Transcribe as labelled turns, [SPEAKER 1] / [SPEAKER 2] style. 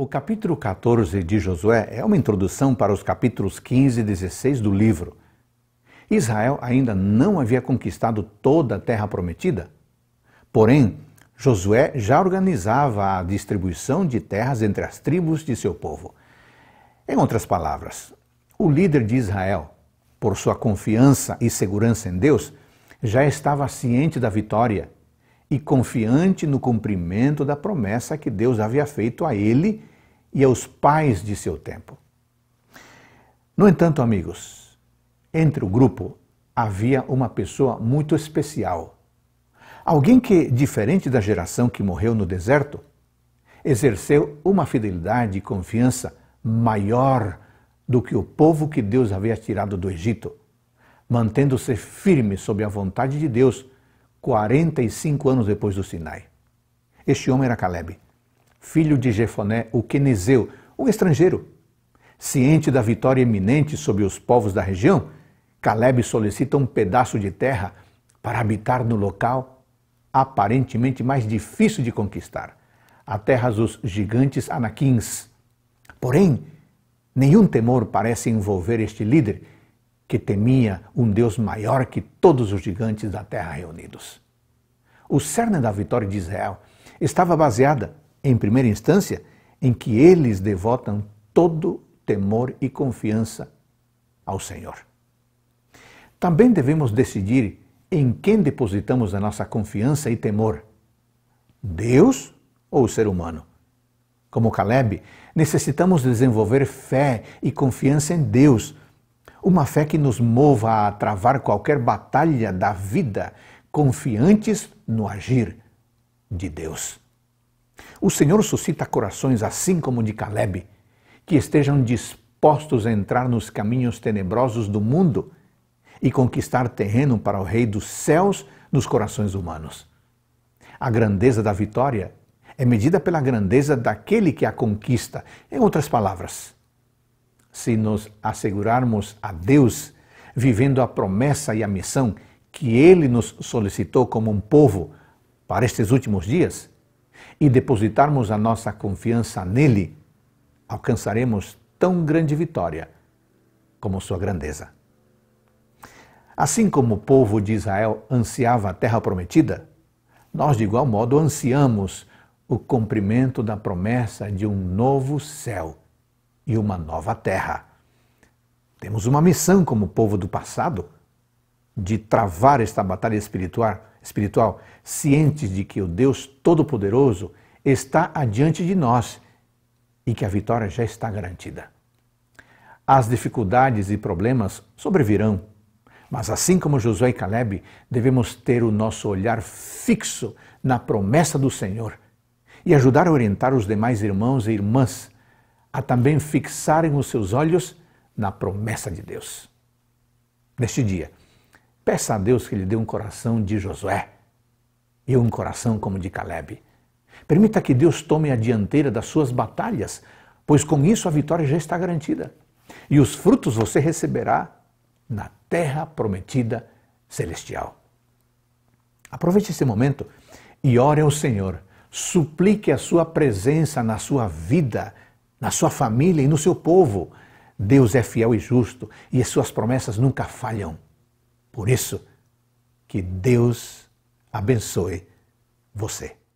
[SPEAKER 1] O capítulo 14 de Josué é uma introdução para os capítulos 15 e 16 do livro. Israel ainda não havia conquistado toda a terra prometida. Porém, Josué já organizava a distribuição de terras entre as tribos de seu povo. Em outras palavras, o líder de Israel, por sua confiança e segurança em Deus, já estava ciente da vitória e confiante no cumprimento da promessa que Deus havia feito a ele e aos pais de seu tempo. No entanto, amigos, entre o grupo havia uma pessoa muito especial. Alguém que, diferente da geração que morreu no deserto, exerceu uma fidelidade e confiança maior do que o povo que Deus havia tirado do Egito, mantendo-se firme sob a vontade de Deus 45 anos depois do Sinai. Este homem era Caleb filho de Jefoné, o quenezeu, um estrangeiro. Ciente da vitória iminente sobre os povos da região, Caleb solicita um pedaço de terra para habitar no local aparentemente mais difícil de conquistar, a terra dos gigantes anaquins. Porém, nenhum temor parece envolver este líder que temia um Deus maior que todos os gigantes da terra reunidos. O cerne da vitória de Israel estava baseada em primeira instância, em que eles devotam todo temor e confiança ao Senhor. Também devemos decidir em quem depositamos a nossa confiança e temor: Deus ou o ser humano? Como Caleb, necessitamos desenvolver fé e confiança em Deus, uma fé que nos mova a travar qualquer batalha da vida, confiantes no agir de Deus. O Senhor suscita corações assim como o de Caleb, que estejam dispostos a entrar nos caminhos tenebrosos do mundo e conquistar terreno para o Rei dos céus nos corações humanos. A grandeza da vitória é medida pela grandeza daquele que a conquista. Em outras palavras, se nos assegurarmos a Deus, vivendo a promessa e a missão que ele nos solicitou como um povo para estes últimos dias, e depositarmos a nossa confiança nele, alcançaremos tão grande vitória como sua grandeza. Assim como o povo de Israel ansiava a terra prometida, nós de igual modo ansiamos o cumprimento da promessa de um novo céu e uma nova terra. Temos uma missão como povo do passado de travar esta batalha espiritual espiritual, cientes de que o Deus Todo-Poderoso está adiante de nós e que a vitória já está garantida. As dificuldades e problemas sobrevirão, mas assim como Josué e Caleb, devemos ter o nosso olhar fixo na promessa do Senhor e ajudar a orientar os demais irmãos e irmãs a também fixarem os seus olhos na promessa de Deus. Neste dia, Peça a Deus que lhe dê um coração de Josué e um coração como de Caleb. Permita que Deus tome a dianteira das suas batalhas, pois com isso a vitória já está garantida. E os frutos você receberá na terra prometida celestial. Aproveite esse momento e ore ao Senhor. Suplique a sua presença na sua vida, na sua família e no seu povo. Deus é fiel e justo e as suas promessas nunca falham. Por isso, que Deus abençoe você.